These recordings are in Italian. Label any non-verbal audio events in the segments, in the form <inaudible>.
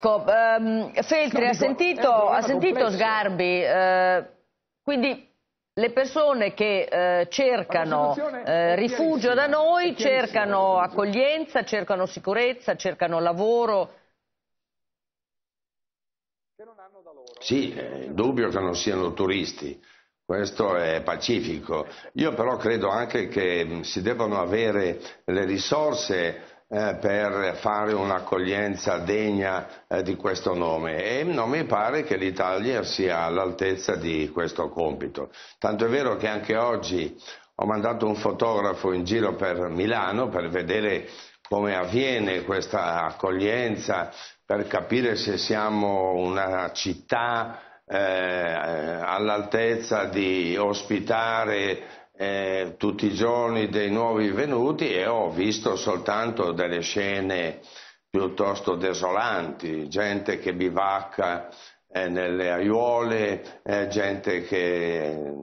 Ecco, um, Feltri, ha sentito, eh, ha sentito Sgarbi, eh, quindi le persone che eh, cercano eh, rifugio da noi cercano accoglienza, cercano sicurezza, cercano lavoro. Sì, è eh, dubbio che non siano turisti, questo è pacifico. Io però credo anche che si debbano avere le risorse eh, per fare un'accoglienza degna eh, di questo nome e non mi pare che l'Italia sia all'altezza di questo compito. Tanto è vero che anche oggi ho mandato un fotografo in giro per Milano per vedere come avviene questa accoglienza, per capire se siamo una città eh, all'altezza di ospitare eh, tutti i giorni dei nuovi venuti e ho visto soltanto delle scene piuttosto desolanti, gente che bivacca eh, nelle aiuole, eh, gente che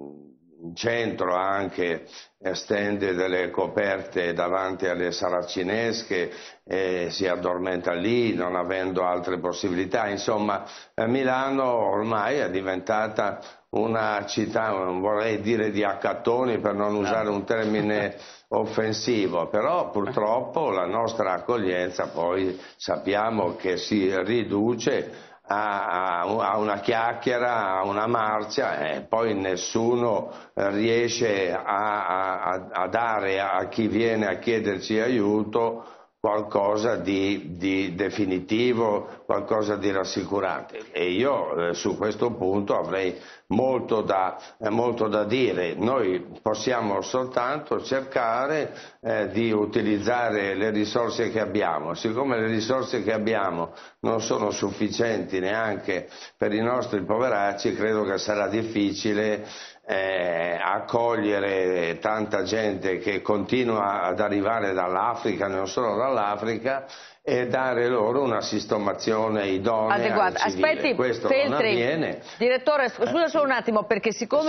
in centro anche stende delle coperte davanti alle saracinesche e si addormenta lì non avendo altre possibilità. Insomma, eh, Milano ormai è diventata una città, non vorrei dire di accattoni per non usare un termine <laughs> offensivo, però purtroppo la nostra accoglienza poi sappiamo che si riduce a, a, una chiacchiera, a una marcia e poi nessuno riesce a, a, a, dare a chi viene a chiederci aiuto qualcosa di, di definitivo, qualcosa di rassicurante e io eh, su questo punto avrei molto da, eh, molto da, dire. Noi possiamo soltanto cercare eh, di utilizzare le risorse che abbiamo. Siccome le risorse che abbiamo non sono sufficienti neanche per i nostri poveracci, credo che sarà difficile eh, accogliere tanta gente che continua ad arrivare dall'Africa, non solo dall'Africa, e dare loro una sistemazione idonea Adeguata. Aspetti, Questo Feltri, non avviene. Direttore, scusa solo un attimo perché siccome